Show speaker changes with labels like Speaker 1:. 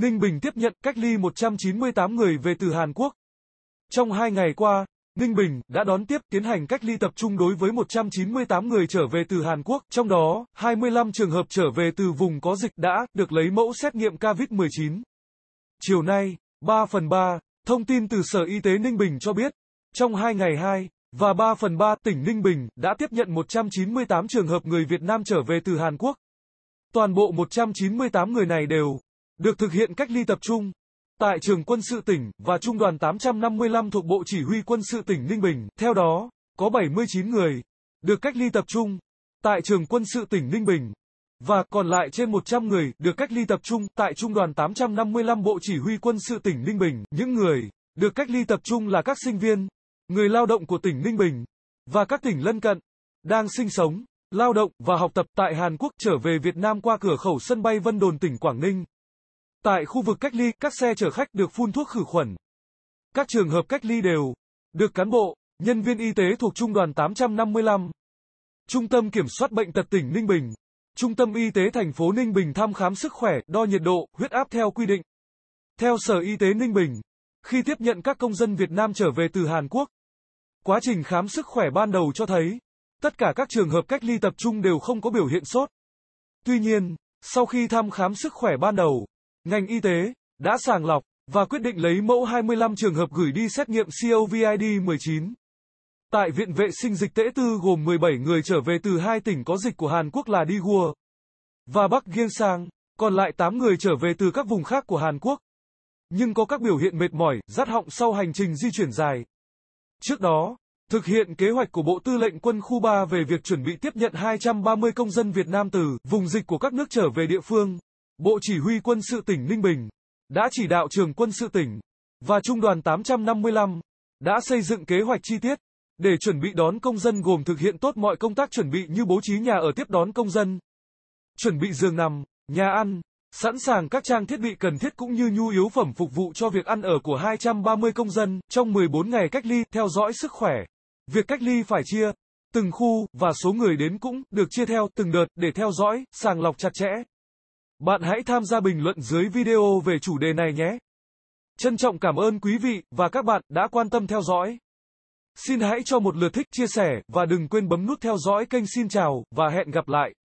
Speaker 1: Ninh Bình tiếp nhận cách ly 198 người về từ Hàn Quốc. Trong hai ngày qua, Ninh Bình đã đón tiếp tiến hành cách ly tập trung đối với 198 người trở về từ Hàn Quốc, trong đó 25 trường hợp trở về từ vùng có dịch đã được lấy mẫu xét nghiệm COVID-19. Chiều nay, 3 phần 3, thông tin từ Sở Y tế Ninh Bình cho biết, trong hai ngày 2 và 3 phần 3 tỉnh Ninh Bình đã tiếp nhận 198 trường hợp người Việt Nam trở về từ Hàn Quốc. Toàn bộ 198 người này đều được thực hiện cách ly tập trung tại trường quân sự tỉnh và trung đoàn 855 thuộc Bộ Chỉ huy Quân sự tỉnh Ninh Bình. Theo đó, có 79 người được cách ly tập trung tại trường quân sự tỉnh Ninh Bình và còn lại trên 100 người được cách ly tập trung tại trung đoàn 855 Bộ Chỉ huy Quân sự tỉnh Ninh Bình. Những người được cách ly tập trung là các sinh viên, người lao động của tỉnh Ninh Bình và các tỉnh lân cận đang sinh sống, lao động và học tập tại Hàn Quốc trở về Việt Nam qua cửa khẩu sân bay Vân Đồn tỉnh Quảng Ninh. Tại khu vực cách ly, các xe chở khách được phun thuốc khử khuẩn. Các trường hợp cách ly đều được cán bộ, nhân viên y tế thuộc Trung đoàn 855, Trung tâm Kiểm soát Bệnh tật tỉnh Ninh Bình, Trung tâm Y tế thành phố Ninh Bình thăm khám sức khỏe, đo nhiệt độ, huyết áp theo quy định. Theo Sở Y tế Ninh Bình, khi tiếp nhận các công dân Việt Nam trở về từ Hàn Quốc, quá trình khám sức khỏe ban đầu cho thấy, tất cả các trường hợp cách ly tập trung đều không có biểu hiện sốt. Tuy nhiên, sau khi thăm khám sức khỏe ban đầu, ngành y tế đã sàng lọc và quyết định lấy mẫu 25 trường hợp gửi đi xét nghiệm COVID-19. Tại Viện Vệ sinh Dịch tễ Tư gồm 17 người trở về từ hai tỉnh có dịch của Hàn Quốc là Daegu và Bắc Gyeongsang, còn lại 8 người trở về từ các vùng khác của Hàn Quốc. Nhưng có các biểu hiện mệt mỏi, rát họng sau hành trình di chuyển dài. Trước đó, thực hiện kế hoạch của Bộ Tư lệnh Quân khu 3 về việc chuẩn bị tiếp nhận 230 công dân Việt Nam từ vùng dịch của các nước trở về địa phương. Bộ Chỉ huy Quân sự tỉnh Ninh Bình đã chỉ đạo trường quân sự tỉnh và trung đoàn 855 đã xây dựng kế hoạch chi tiết để chuẩn bị đón công dân gồm thực hiện tốt mọi công tác chuẩn bị như bố trí nhà ở tiếp đón công dân, chuẩn bị giường nằm, nhà ăn, sẵn sàng các trang thiết bị cần thiết cũng như nhu yếu phẩm phục vụ cho việc ăn ở của 230 công dân trong 14 ngày cách ly theo dõi sức khỏe. Việc cách ly phải chia từng khu và số người đến cũng được chia theo từng đợt để theo dõi, sàng lọc chặt chẽ. Bạn hãy tham gia bình luận dưới video về chủ đề này nhé. Trân trọng cảm ơn quý vị và các bạn đã quan tâm theo dõi. Xin hãy cho một lượt thích chia sẻ và đừng quên bấm nút theo dõi kênh Xin chào và hẹn gặp lại.